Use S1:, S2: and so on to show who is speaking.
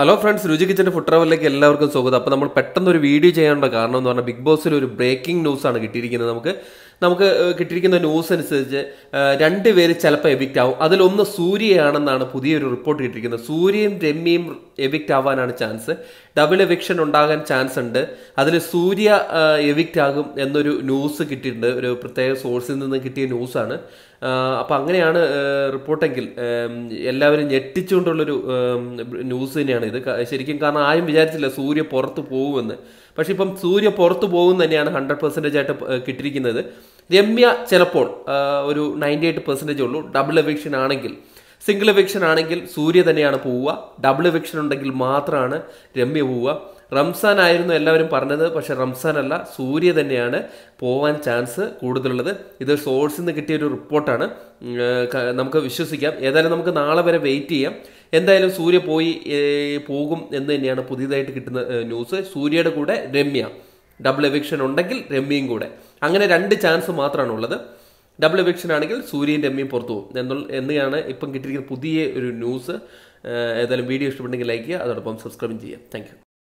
S1: hello friends രുചി കിച്ചൻ്റെ food ട്രാവലിലേക്ക് എല്ലാവർക്കും സ്വാഗതം അപ്പോൾ നമ്മൾ പെട്ടെന്ന് ഒരു വീഡിയോ ചെയ്യാനുള്ള കാരണം എന്ന് പറഞ്ഞാൽ ബിഗ് ബോസിൽ ഒരു ബ്രേക്കിംഗ് ന്യൂസാണ് കിട്ടിയിരിക്കുന്നത് നമുക്ക് നമുക്ക് കിട്ടിയിരിക്കുന്ന ന്യൂസ് അനുസരിച്ച് രണ്ടുപേര് ചിലപ്പോൾ എവിക്റ്റ് ആവും അതിലൊന്ന് സൂര്യയാണെന്നാണ് പുതിയൊരു റിപ്പോർട്ട് കിട്ടിയിരിക്കുന്നത് സൂര്യയും രമ്യയും എവിക്റ്റ് ആവാനാണ് ചാൻസ് ഡബിൾ എവിക്ഷൻ ഉണ്ടാകാൻ ചാൻസ് ഉണ്ട് അതിൽ സൂര്യ എവിക്റ്റ് ആകും എന്നൊരു ന്യൂസ് കിട്ടിയിട്ടുണ്ട് ഒരു പ്രത്യേക സോഴ്സിൽ നിന്ന് കിട്ടിയ ന്യൂസാണ് അപ്പോൾ അങ്ങനെയാണ് റിപ്പോർട്ടെങ്കിൽ എല്ലാവരും ഞെട്ടിച്ചുകൊണ്ടുള്ളൊരു ന്യൂസ് തന്നെയാണ് ഇത് ശരിക്കും കാരണം ആരും വിചാരിച്ചില്ല സൂര്യ പുറത്ത് പോകുമെന്ന് പക്ഷേ ഇപ്പം സൂര്യ പുറത്ത് പോകും തന്നെയാണ് ഹൺഡ്രഡ് പെർസെൻറ്റേജ് ആയിട്ട് കിട്ടിയിരിക്കുന്നത് രമ്യ ചിലപ്പോൾ ഒരു നയൻറ്റി എയ്റ്റ് പെർസെൻറ്റേജ് ഉള്ളൂ ഡബിൾ എവിക്ഷൻ ആണെങ്കിൽ സിംഗിൾ എവിക്ഷൻ ആണെങ്കിൽ സൂര്യ തന്നെയാണ് പോവുക ഡബിൾ എവിക്ഷൻ ഉണ്ടെങ്കിൽ മാത്രമാണ് രമ്യ പോവുക റംസാൻ ആയിരുന്നു എല്ലാവരും പറഞ്ഞത് പക്ഷേ റംസാൻ അല്ല സൂര്യ തന്നെയാണ് പോവാൻ ചാൻസ് കൂടുതലുള്ളത് ഇത് സോഴ്സിൽ നിന്ന് കിട്ടിയ ഒരു റിപ്പോർട്ടാണ് നമുക്ക് വിശ്വസിക്കാം ഏതായാലും നമുക്ക് നാളെ വരെ വെയിറ്റ് ചെയ്യാം എന്തായാലും സൂര്യ പോയി പോകും എന്ന് തന്നെയാണ് പുതിയതായിട്ട് കിട്ടുന്ന ന്യൂസ് സൂര്യയുടെ കൂടെ രമ്യ ഡബിൾ എവിക്ഷൻ ഉണ്ടെങ്കിൽ രമ്യയും കൂടെ അങ്ങനെ രണ്ട് ചാൻസ് മാത്രമാണ് ഉള്ളത് ഡബിൾ ഇവക്ഷൻ ആണെങ്കിൽ സൂര്യൻ്റെ രമ്യം പുറത്തു പോകും എന്നുള്ള എന്നാണ് ഇപ്പം കിട്ടിയിരിക്കുന്ന പുതിയ ഒരു ന്യൂസ് ഏതായാലും വീഡിയോ ഇഷ്ടപ്പെട്ടെങ്കിൽ ലൈക്ക് ചെയ്യുക അതോടൊപ്പം സബ്സ്ക്രൈബും ചെയ്യുക താങ്ക്